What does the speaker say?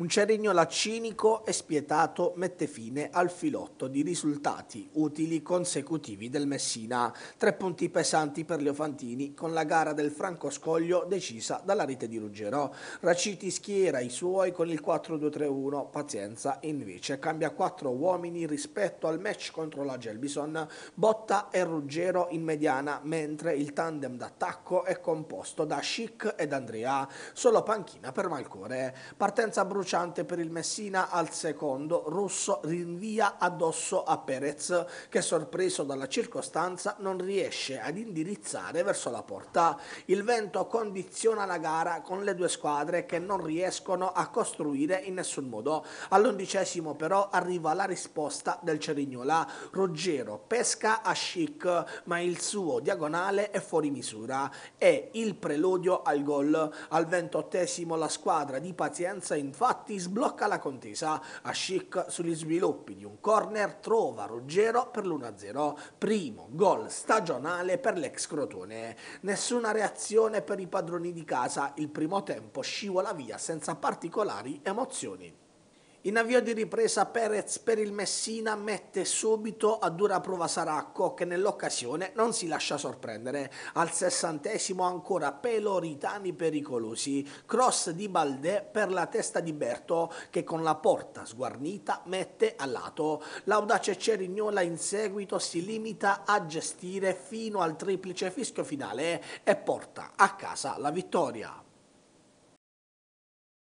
Un Cerignola cinico e spietato mette fine al filotto di risultati utili consecutivi del Messina. Tre punti pesanti per Leofantini con la gara del Franco Scoglio decisa dalla rete di Ruggero. Raciti schiera i suoi con il 4-2-3-1, pazienza invece cambia quattro uomini rispetto al match contro la Gelbison, Botta e Ruggero in mediana, mentre il tandem d'attacco è composto da Schick ed Andrea, solo panchina per Malcore. Partenza bruciata bruciante per il Messina al secondo, Russo rinvia addosso a Perez che sorpreso dalla circostanza non riesce ad indirizzare verso la porta. Il vento condiziona la gara con le due squadre che non riescono a costruire in nessun modo. All'undicesimo però arriva la risposta del Cerignola. Ruggero pesca a Chic ma il suo diagonale è fuori misura. È il preludio al gol. Al ventottesimo la squadra di Pazienza infatti infatti sblocca la contesa. A Ascic sugli sviluppi di un corner trova Ruggero per l'1-0, primo gol stagionale per l'ex Crotone. Nessuna reazione per i padroni di casa, il primo tempo scivola via senza particolari emozioni. In avvio di ripresa Perez per il Messina mette subito a dura prova Saracco che nell'occasione non si lascia sorprendere. Al sessantesimo ancora Peloritani pericolosi, cross di Baldè per la testa di Berto che con la porta sguarnita mette a lato. L'audace Cerignola in seguito si limita a gestire fino al triplice fischio finale e porta a casa la vittoria.